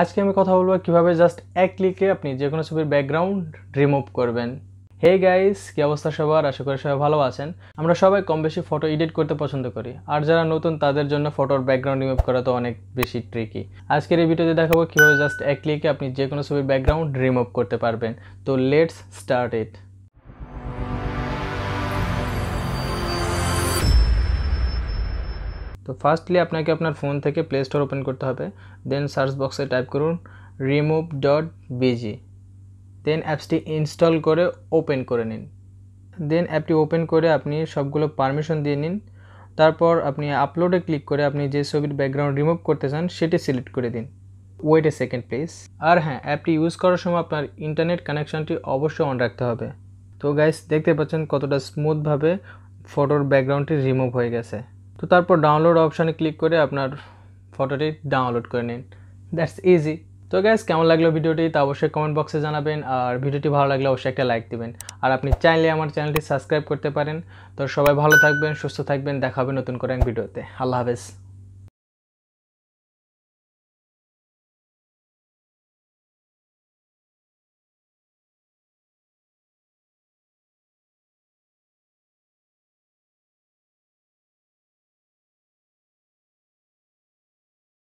আজকে আমি কথা বলবো কিভাবে জাস্ট এক ক্লিকে আপনি যে কোনো ছবির ব্যাকগ্রাউন্ড রিমুভ করবেন হে গাইস কি অবস্থা সবার আশা করি সবাই ভালো আছেন আমরা সবাই কম বেশি ফটো এডিট করতে পছন্দ করি আর যারা নতুন তাদের জন্য ফটোর ব্যাকগ্রাউন্ড রিমুভ করা তো অনেক বেশি ট্রিকি আজকের এই ভিডিওতে দেখাবো কীভাবে জাস্ট এক ক্লিকে আপনি যে কোনো ছবির ব্যাকগ্রাউন্ড রিমুভ করতে পারবেন তো লেটস স্টার্ট ইট তো ফার্স্টলি আপনাকে আপনার ফোন থেকে প্লে স্টোর ওপেন করতে হবে দেন সার্চ বক্সে টাইপ করুন রিমুভ ডট বিজি দেন অ্যাপসটি ইনস্টল করে ওপেন করে নিন দেন অ্যাপটি ওপেন করে আপনি সবগুলো পারমিশন দিয়ে নিন তারপর আপনি আপলোডে ক্লিক করে আপনি যে ছবির ব্যাকগ্রাউন্ড রিমুভ করতে চান সেটি সিলেক্ট করে দিন ওয়েট এ সেকেন্ড প্লিজ আর হ্যাঁ অ্যাপটি ইউজ করার সময় আপনার ইন্টারনেট কানেকশানটি অবশ্যই অন রাখতে হবে তো গাইস দেখতে পাচ্ছেন কতটা স্মুথভাবে ফটোর ব্যাকগ্রাউন্ডটি রিমুভ হয়ে গেছে তো তারপর ডাউনলোড অপশানে ক্লিক করে আপনার ফটোটি ডাউনলোড করে নিন দ্যাটস ইজি তো গ্যাস কেমন লাগলো ভিডিওটি তা অবশ্যই কমেন্ট বক্সে জানাবেন আর ভিডিওটি ভালো লাগলে অবশ্যই একটা লাইক দিবেন আর আপনি চাইলে আমার চ্যানেলটি সাবস্ক্রাইব করতে পারেন তো সবাই ভালো থাকবেন সুস্থ থাকবেন দেখা হবে নতুন করে ভিডিওতে আল্লাহ হাফেজ